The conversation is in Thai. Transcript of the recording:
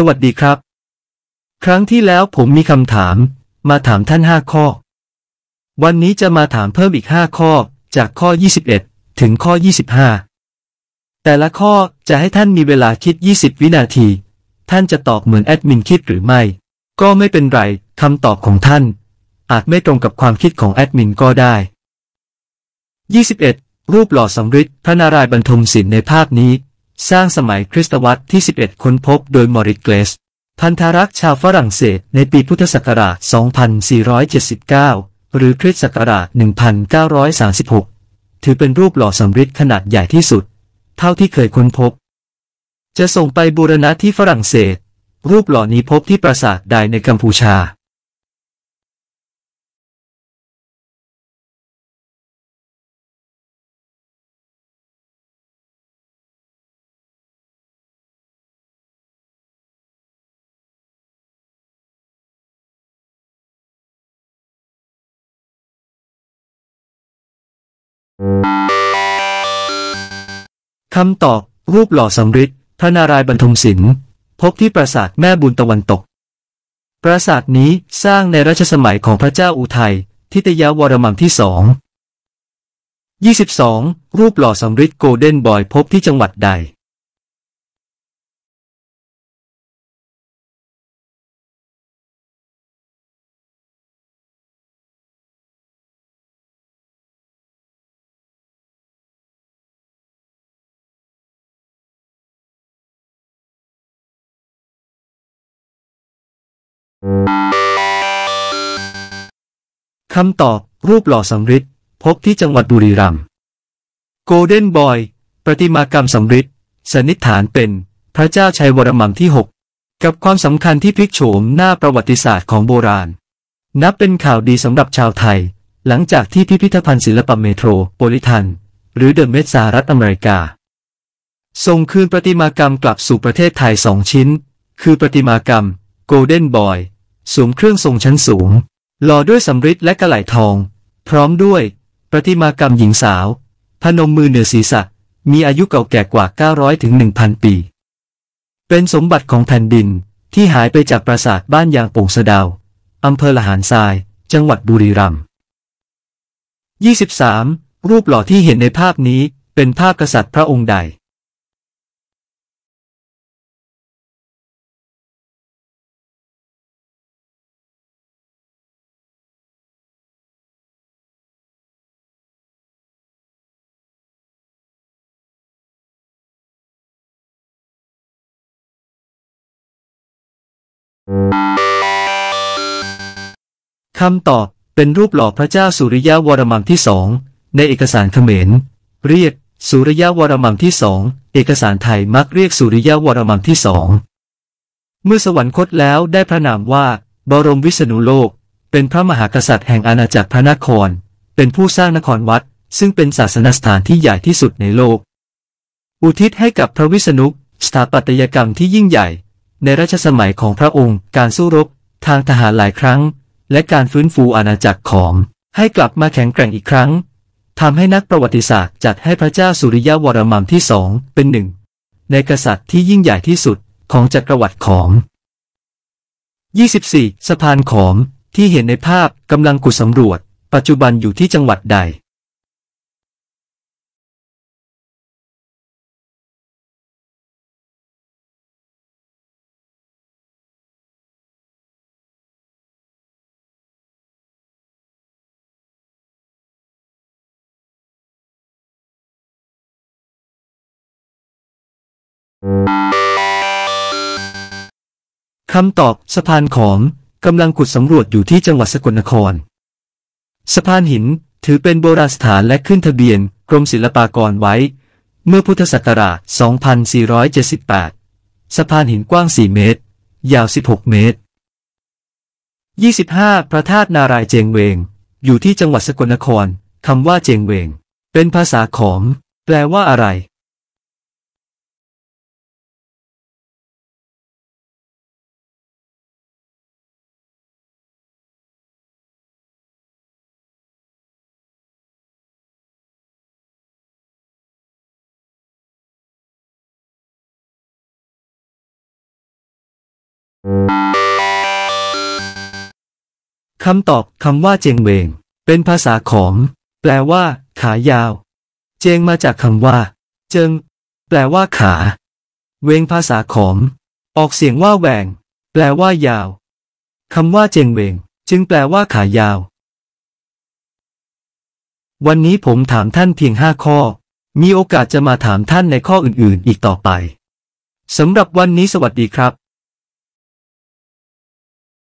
สวัสดีครับ ครั้งที่แล้วผมมีคำถาม มาถามท่านห้าข้อ วันนี้จะมาถามเพิ่มอีกห้าข้อ จากข้อ 21 ถึงข้อ 25 แต่ละข้อจะให้ท่านมีเวลาคิด 20 วินาที ท่านจะตอบเหมือนแอดมินคิดหรือไม่ ก็ไม่เป็นไรคำตอบของท่าน อาจไม่ตรงกับความคิดของแอดมินก็ได้ 21 รูปหล่อสำริดพระนารายณ์บรรทมศิลป์ในภาพนี้สร้างสมัยคริสตวรรษที่ 11 ค้นพบโดยมอริเกสพันธารักษ์ชาวฝรั่งเศสในปีพุทธศักราช 2479 หรือคริสตศักราช 1936 ถือเป็นรูปหล่อสำริดขนาดใหญ่ที่สุด เท่าที่เคยค้นพบ จะส่งไปบูรณะที่ฝรั่งเศส รูปหล่อนี้พบที่ปราสาทใดในกัมพูชาคำตอบ รูปหล่อสำริดพระนารายบรรทมศิลป์พบที่ปราสาทแม่บุญตะวันตก ปราสาทนี้สร้างในรัชสมัยของพระเจ้าอุทัย ทิตยาวรมังที่สอง 22. รูปหล่อสำริดโกลเด้นบอยพบที่จังหวัดใดคำตอบรูปหล่อสำริดพบที่จังหวัดบุรีรัมย์โกลเด้นบอยประติมากรรมสำริดสันนิษฐานเป็น พระเจ้าชัยวรมังที่ 6 กับความสำคัญที่พลิกโฉมหน้าประวัติศาสตร์ของโบราณ นับเป็นข่าวดีสำหรับชาวไทย หลังจากที่พิพิธภัณฑ์ศิลปะเมโทรโพลิทัน หรือเดอะเมสซารัฐอเมริกาส่งคืนประติมากรรมกลับสู่ประเทศไทยสองชิ้น คือประติมากรรม โกลเด้นบอยสวมเครื่องทรงชั้นสูงหล่อด้วยสำริดและกระไหลทอง พร้อมด้วย ประติมากรรมหญิงสาว พนมมือเหนือศีรษะ มีอายุเก่าแก่กว่า 900ถึง1,000 ปี เป็นสมบัติของแผ่นดินที่หายไปจากปราสาทบ้านยางปงสะดาวอำเภอละหานทราย จังหวัดบุรีรัมย์ 23. รูปหล่อที่เห็นในภาพนี้เป็นภาพกษัตริย์พระองค์ใดคำตอบเป็นรูปหล่อพระเจ้าสุริยะวรมังที่สองในเอกสารเขมรเรียกสุริยะวรมังที่สองเอกสารไทยมักเรียกสุริยะวรมังที่สองเมื่อสวรรคตแล้วได้พระนามว่า บรมวิษณุโลก เป็นพระมหากษัตริย์แห่งอาณาจักรพระนคร เป็นผู้สร้างนครวัด ซึ่งเป็นศาสนสถานที่ใหญ่ที่สุดในโลก อุทิศให้กับพระวิษณุสถาปัตยกรรมที่ยิ่งใหญ่ ในรัชสมัยของพระองค์ การสู้รบทางทหารหลายครั้งและการฟื้นฟูอาณาจักรของให้กลับมาแข็งแกร่งอีกครั้งทำให้นักประวัติศาสตร์จัดให้พระเจ้าสุริยะวรมันที่สองเป็นหนึ่งในกษัตริย์ที่ยิ่งใหญ่ที่สุดของจักรวรรดิขอม 24. สะพานขอมที่เห็นในภาพกำลังกุศสำรวจปัจจุบันอยู่ที่จังหวัดใดคำตอบสะพานขอมกำลังขุดสำรวจอยู่ที่จังหวัดสกลนครสะพานหิน ถือเป็นโบราณสถานและขึ้นทะเบียน กรมศิลปากรไว้ เมื่อพุทธศักราช2478สะพานหินกว้าง 4 เมตร ยาว 16 เมตร25พระธาตุนารายเจงเวง อยู่ที่จังหวัดสกลนครคำว่าเจงเวง เป็นภาษาของแปลว่าอะไรคำตอบคำว่าเจงเวง เป็นภาษาของแปลว่า ขายาว เจงมาจากคำว่า เจิงแปลว่า ขา เวงภาษาของออกเสียงว่าแหวง แปลว่า ยาวคำว่า เจงเวง จึงแปลว่าขายาว วันนี้ผมถามท่านเพียงห้าข้อ มีโอกาสจะมาถามท่านในข้ออื่นๆ อีกต่อไปสำหรับวันนี้สวัสดีครับ